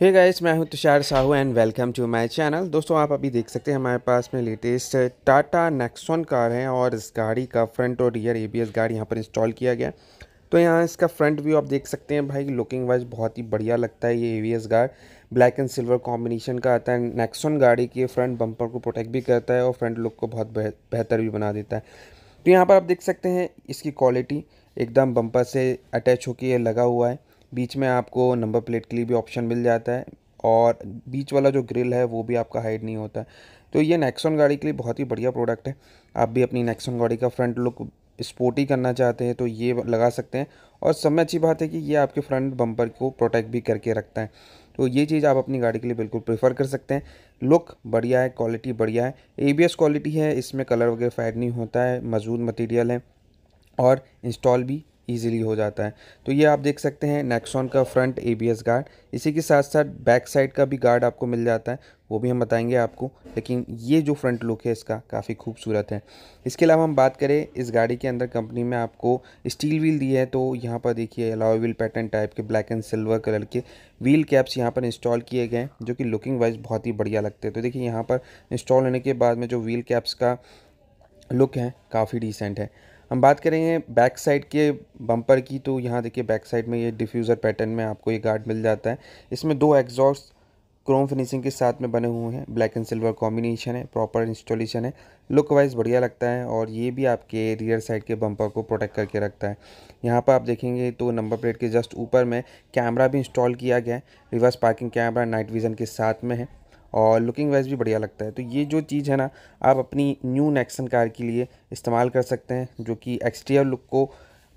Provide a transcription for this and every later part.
हे guys मैं हूं Tushar Sahu and welcome to my channel दोस्तों आप अभी देख सकते हैं हमारे पास में लेटेस्ट टाटा नेक्सोन कार है और इस गाड़ी का फ्रंट और रियर एबीएस गाड़ी यहां पर इंस्टॉल किया गया तो यहाँ इसका फ्रंट व्यू आप देख सकते हैं भाई लुकिंग वाइज बहुत ही बढ़िया लगता है ये a guard black and silver combination का आता है नैक्सोन गाड़ी के फ्रंट बम्पर को प्रोटेक्ट भी करता है और फ्रंट लुक को बहुत बेहतर भी बना देता है तो यहाँ पर आप देख सकते हैं इसकी क्वालिटी एकदम बम्पर से अटैच होकर लगा हुआ है बीच में आपको नंबर प्लेट के लिए भी ऑप्शन मिल जाता है और बीच वाला जो ग्रिल है वो भी आपका हाइड नहीं होता है तो ये नेक्सॉन गाड़ी के लिए बहुत ही बढ़िया प्रोडक्ट है आप भी अपनी नेक्सॉन गाड़ी का फ्रंट लुक स्पोर्टी करना चाहते हैं तो ये लगा सकते हैं और सबसे अच्छी बात है कि ये आपके फ्रंट बम्पर को प्रोटेक्ट भी करके रखता है तो ये चीज़ आप अपनी गाड़ी के लिए बिल्कुल प्रेफर कर सकते हैं लुक बढ़िया है क्वालिटी बढ़िया है एबीएस क्वालिटी है इसमें कलर वगैरह फैड नहीं होता है मजबूत मटेरियल है और इंस्टॉल भी ईजिली हो जाता है तो ये आप देख सकते हैं नेक्सॉन का फ्रंट एबीएस गार्ड इसी के साथ साथ बैक साइड का भी गार्ड आपको मिल जाता है वो भी हम बताएंगे आपको लेकिन ये जो फ्रंट लुक है इसका काफ़ी खूबसूरत है इसके अलावा हम बात करें इस गाड़ी के अंदर कंपनी में आपको स्टील व्हील दी है तो यहाँ पर देखिए अलाव व्हील पैटर्न टाइप के ब्लैक एंड सिल्वर कलर के व्हील कैप्स यहाँ पर इंस्टॉल किए गए हैं जो कि लुकिंग वाइज बहुत ही बढ़िया लगते हैं तो देखिए यहाँ पर इंस्टॉल होने के बाद में जो व्हील कैप्स का लुक है काफ़ी डिसेंट है हम बात करेंगे बैक साइड के बम्पर की तो यहाँ देखिए बैक साइड में ये डिफ्यूज़र पैटर्न में आपको ये गार्ड मिल जाता है इसमें दो एग्जॉस्ट क्रोम फिनिशिंग के साथ में बने हुए हैं ब्लैक एंड सिल्वर कॉम्बिनेशन है प्रॉपर इंस्टॉलेशन है लुक वाइज बढ़िया लगता है और ये भी आपके रियर साइड के बम्पर को प्रोटेक्ट करके रखता है यहाँ पर आप देखेंगे तो नंबर प्लेट के जस्ट ऊपर में कैमरा भी इंस्टॉल किया गया है reverse parking camera night vision के साथ में है और लुकिंग वाइज भी बढ़िया लगता है तो ये जो चीज़ है ना आप अपनी न्यू नेक्सन कार के लिए इस्तेमाल कर सकते हैं जो कि एक्सटीरियर लुक को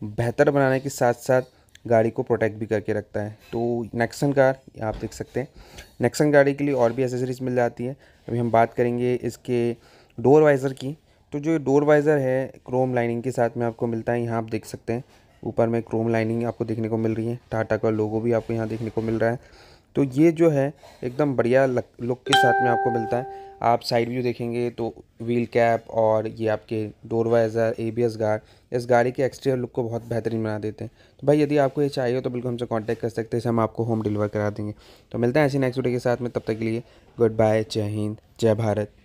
बेहतर बनाने के साथ साथ गाड़ी को प्रोटेक्ट भी करके रखता है तो नेक्सन कार आप देख सकते हैं नेक्सन गाड़ी के लिए और भी एसेसरीज मिल जाती है अभी हम बात करेंगे इसके डोर वाइज़र की तो जो डोर वाइज़र है क्रोम लाइनिंग के साथ में आपको मिलता है यहाँ आप देख सकते हैं ऊपर में क्रोम लाइनिंग आपको देखने को मिल रही है टाटा का लोगो भी आपको यहाँ देखने को मिल रहा है तो ये जो है एकदम बढ़िया लुक के साथ में आपको मिलता है आप साइड व्यू देखेंगे तो व्हील कैप और ये आपके door visor A B S guard इस गाड़ी के एक्सटीरियर लुक को बहुत बेहतरीन बना देते हैं तो भाई यदि आपको ये चाहिए हो तो बिल्कुल हमसे कांटेक्ट कर सकते हैं हम आपको होम डिलीवर करा देंगे तो मिलते हैं ऐसी नेक्स्ट वीडियो के साथ में तब तक के लिए गुड बाय जय हिंद जय भारत